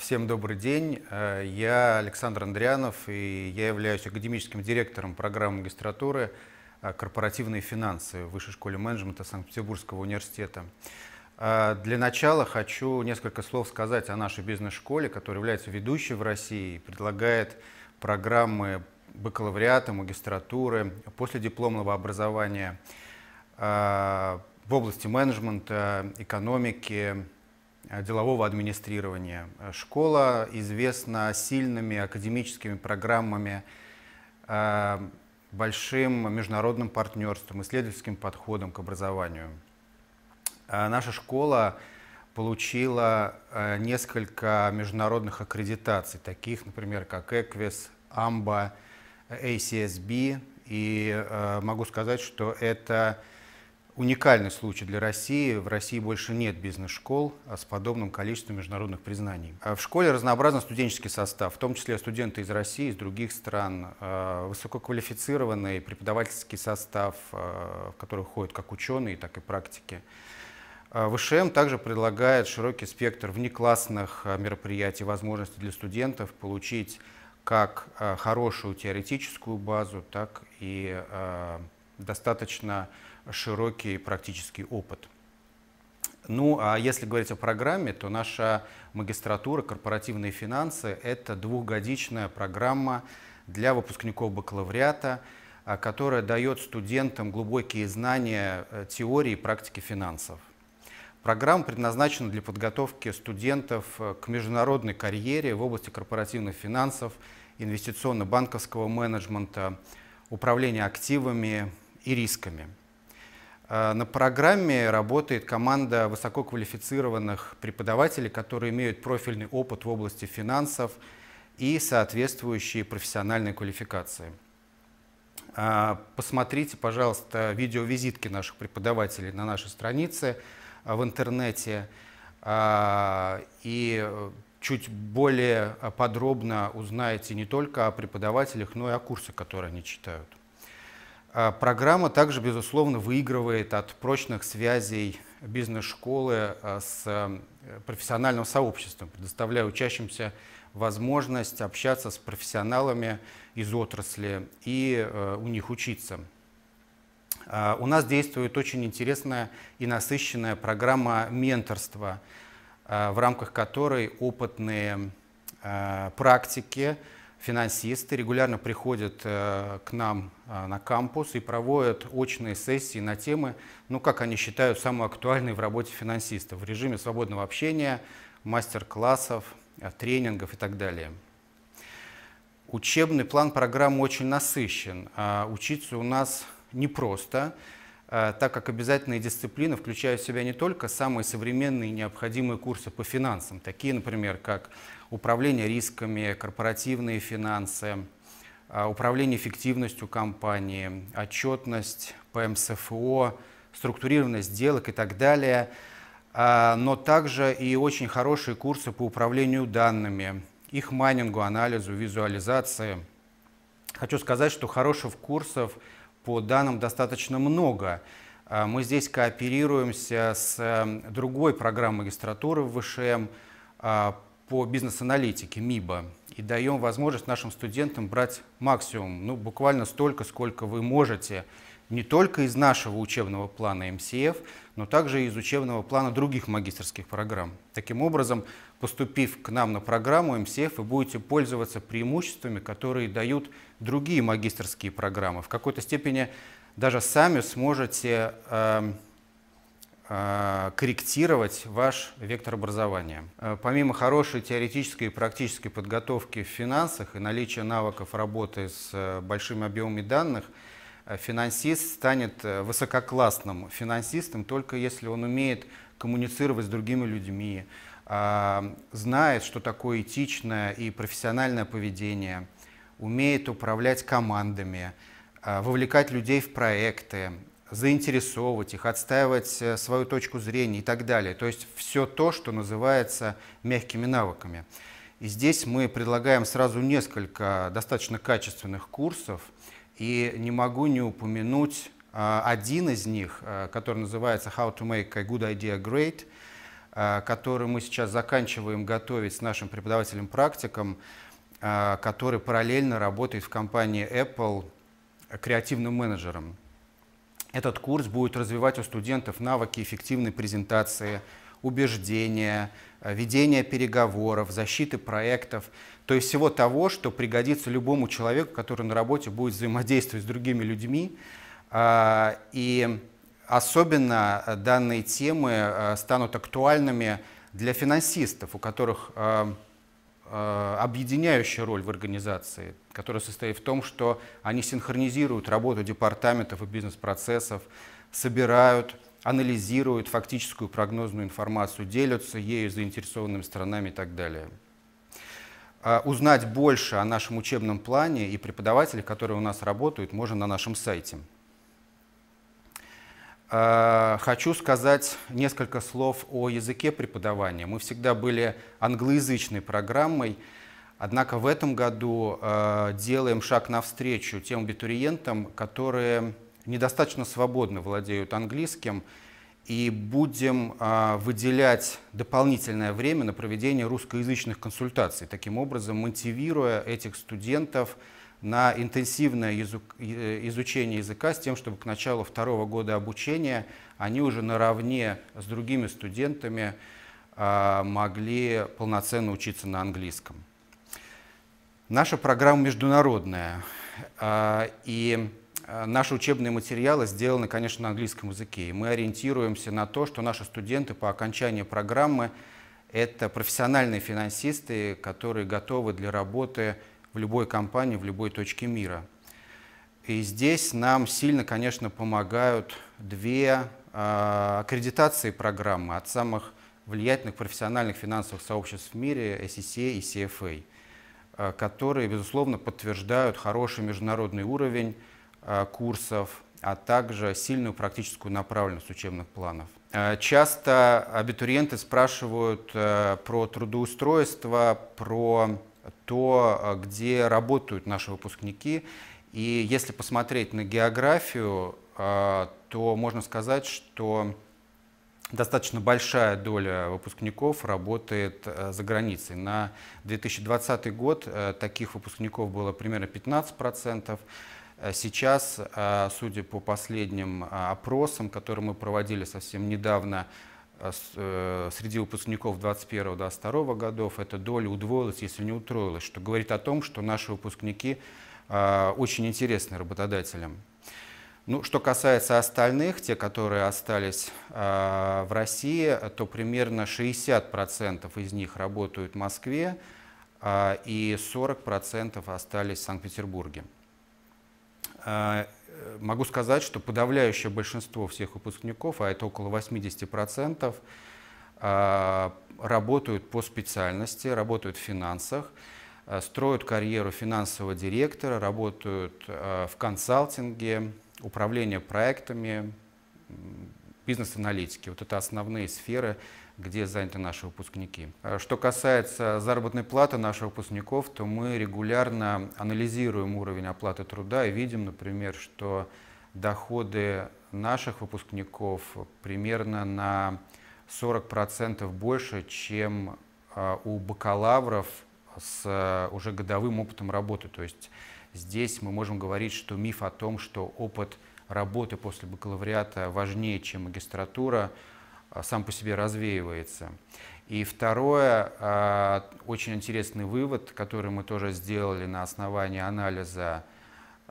Всем добрый день. Э, я Александр Андрианов, и я являюсь академическим директором программы магистратуры э, «Корпоративные финансы» в Высшей школе менеджмента Санкт-Петербургского университета. Э, для начала хочу несколько слов сказать о нашей бизнес-школе, которая является ведущей в России и предлагает программы бакалавриата, магистратуры, последипломного образования в области менеджмента, экономики, Э, делового администрирования. Э, школа известна сильными академическими программами, э, большим международным партнерством, исследовательским подходом к образованию. Наша школа получила несколько международных аккредитаций, таких, например, как EQUIS, AMBA, ACSB, и могу сказать, что это уникальный случай для России. В России больше нет бизнес-школ а с подобным количеством международных признаний. А в школе разнообразен студенческий состав, в том числе студенты из России, из других стран, а высококвалифицированный преподавательский состав, в который ходят как ученые, так и практики. ВШМ эм также предлагает широкий спектр внеклассных мероприятий, возможности для студентов получить как хорошую теоретическую базу, так и достаточно широкий практический опыт. Ну, а если говорить о программе, то наша магистратура «Корпоративные финансы» — это двухгодичная программа для выпускников бакалавриата, а, которая дает студентам глубокие знания э, теории и практики финансов. Программа предназначена для подготовки студентов э, к международной карьере в области корпоративных финансов, инвестиционно-банковского менеджмента, управления активами, и рисками. Э, на программе работает команда высококвалифицированных преподавателей, которые имеют профильный опыт в области финансов и соответствующие профессиональные квалификации. Э, посмотрите, пожалуйста, видеовизитки наших преподавателей на нашей странице э, в интернете и чуть более подробно узнаете не только о преподавателях, но и о курсе, который они читают. А программа также, безусловно, выигрывает от прочных связей бизнес-школы э, с э, профессиональным сообществом, предоставляя учащимся возможность общаться с профессионалами из отрасли и э, у них учиться. А у нас действует очень интересная и насыщенная программа менторства, в рамках которой опытные практики, финансисты регулярно приходят э, к нам э, на кампус и проводят очные сессии на темы, ну, как они считают, самые актуальные в работе финансистов в режиме свободного общения, мастер-классов, э, тренингов и так далее. Учебный план программы очень насыщен. А учиться у нас непросто, так как обязательные дисциплины включают в себя не только самые современные и необходимые курсы по финансам, такие, например, как управление рисками, корпоративные финансы, а, управление эффективностью компании, отчетность, ПМСФО, структурированность сделок и так далее, а, но также и очень хорошие курсы по управлению данными, их майнингу, анализу, визуализации. Хочу сказать, что хороших курсов по данным достаточно много. А, мы здесь кооперируемся с э, другой программой магистратуры в ВШМ по бизнес-аналитике МИБа и даем возможность нашим студентам брать максимум, ну, буквально столько, сколько вы можете, не только из нашего учебного плана МСФ, но также из учебного плана других магистрских программ. Таким образом, поступив к нам на программу МСФ, вы будете пользоваться преимуществами, которые дают другие магистрские программы. В какой-то степени даже сами сможете э, а, корректировать ваш вектор образования. А, помимо хорошей теоретической и практической подготовки в финансах и наличия навыков работы с э, большими объемами данных, э, финансист станет э, высококлассным финансистом только если он умеет коммуницировать с другими людьми, а, знает, что такое этичное и профессиональное поведение, умеет управлять командами, вовлекать людей в проекты, заинтересовывать их, отстаивать э, свою точку зрения и так далее. То есть все то, что называется мягкими навыками. И здесь мы предлагаем сразу несколько достаточно качественных курсов, и не могу не упомянуть э, один из них, э, который называется «How to make a good idea great», который мы сейчас заканчиваем готовить с нашим преподавателем-практиком, который параллельно работает в компании Apple креативным менеджером. Этот курс будет развивать у студентов навыки эффективной презентации, убеждения, э, ведения переговоров, защиты проектов, то есть всего того, что пригодится любому человеку, который на работе будет взаимодействовать с другими людьми. А, и особенно э, данные темы э, станут актуальными для финансистов, у которых Э, объединяющая роль в организации, которая состоит в том, что они синхронизируют работу департаментов и бизнес-процессов, собирают, анализируют фактическую прогнозную информацию, делятся ею с заинтересованными сторонами и так далее. Э, узнать больше о нашем учебном плане и преподавателях, которые у нас работают, можно на нашем сайте. Э, хочу сказать несколько слов о языке преподавания. Мы всегда были англоязычной программой, однако в этом году э, делаем шаг навстречу тем абитуриентам, которые недостаточно свободно владеют английским, и будем э, выделять дополнительное время на проведение русскоязычных консультаций, таким образом мотивируя этих студентов – на интенсивное э, изучение языка с тем, чтобы к началу второго года обучения они уже наравне с другими студентами а, могли полноценно учиться на английском. Наша программа международная, а, и э, наши учебные материалы сделаны, конечно, на английском языке. И мы ориентируемся на то, что наши студенты по окончании программы – это профессиональные финансисты, которые готовы для работы в любой компании, в любой точке мира. И здесь нам сильно, конечно, помогают две э, аккредитации программы от самых влиятельных профессиональных финансовых сообществ в мире SEC и CFA, э, а, которые, безусловно, подтверждают хороший международный уровень э, курсов, а также сильную практическую направленность учебных планов. часто абитуриенты спрашивают э, про трудоустройство, про то, а, где работают наши выпускники. И если посмотреть на географию, а, то можно сказать, что достаточно большая доля выпускников работает э, за границей. На 2020 год э, таких выпускников было примерно 15%. Э, сейчас, судя по последним опросам, которые мы проводили совсем недавно, а э, среди выпускников 21-22 годов эта доля удвоилась, если не утроилась, что говорит о том, что наши выпускники а, очень интересны работодателям. Ну, что касается остальных, те, которые остались а, в России, то примерно 60% из них работают в Москве и 40% остались в Санкт-Петербурге. А, э, могу сказать, что подавляющее большинство всех выпускников, а это около 80%, а, работают по специальности, работают в финансах, э, строят карьеру финансового директора, работают э, в консалтинге, управление проектами, бизнес-аналитики. Вот это основные сферы где заняты наши выпускники. Э, что касается заработной платы наших выпускников, то мы регулярно анализируем уровень оплаты труда и видим, например, что доходы наших выпускников примерно на 40% больше, чем э, у бакалавров с э, уже годовым опытом работы. То есть здесь мы можем говорить, что миф о том, что опыт работы после бакалавриата важнее, чем магистратура, а, сам по себе развеивается. И второе, а, очень интересный вывод, который мы тоже сделали на основании анализа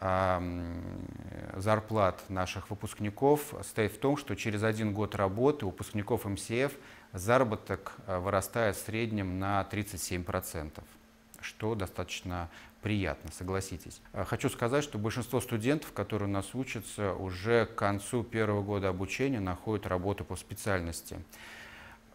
а, зарплат наших выпускников, состоит в том, что через один год работы выпускников МСФ заработок вырастает в среднем на 37%, что достаточно приятно, согласитесь. Э, хочу сказать, что большинство студентов, которые у нас учатся, уже к концу первого года обучения находят работу по специальности.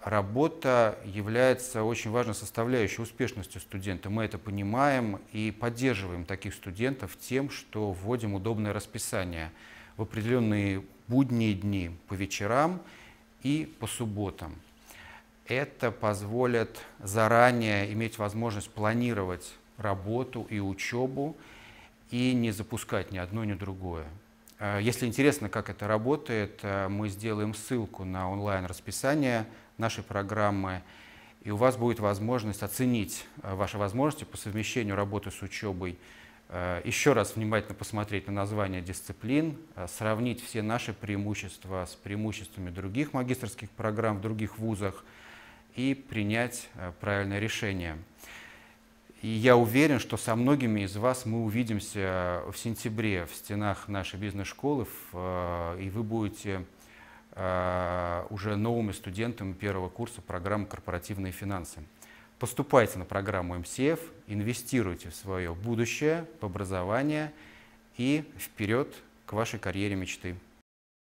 Работа является очень важной составляющей успешности студента. Мы это понимаем и поддерживаем таких студентов тем, что вводим удобное расписание в определенные будние дни по вечерам и по субботам. Это позволит заранее иметь возможность планировать работу и учебу и не запускать ни одно, ни другое. А, если интересно, как это работает, а, мы сделаем ссылку на онлайн-расписание нашей программы, и у вас будет возможность оценить а, ваши возможности по совмещению работы с учебой, еще раз внимательно посмотреть на название дисциплин, сравнить все наши преимущества с преимуществами других магистрских программ в других вузах и принять правильное решение. И я уверен, что со многими из вас мы увидимся в сентябре в стенах нашей бизнес-школы, э, и вы будете э, уже новыми студентами первого курса программы «Корпоративные финансы». Поступайте на программу МСФ, инвестируйте в свое будущее, в образование и вперед к вашей карьере мечты.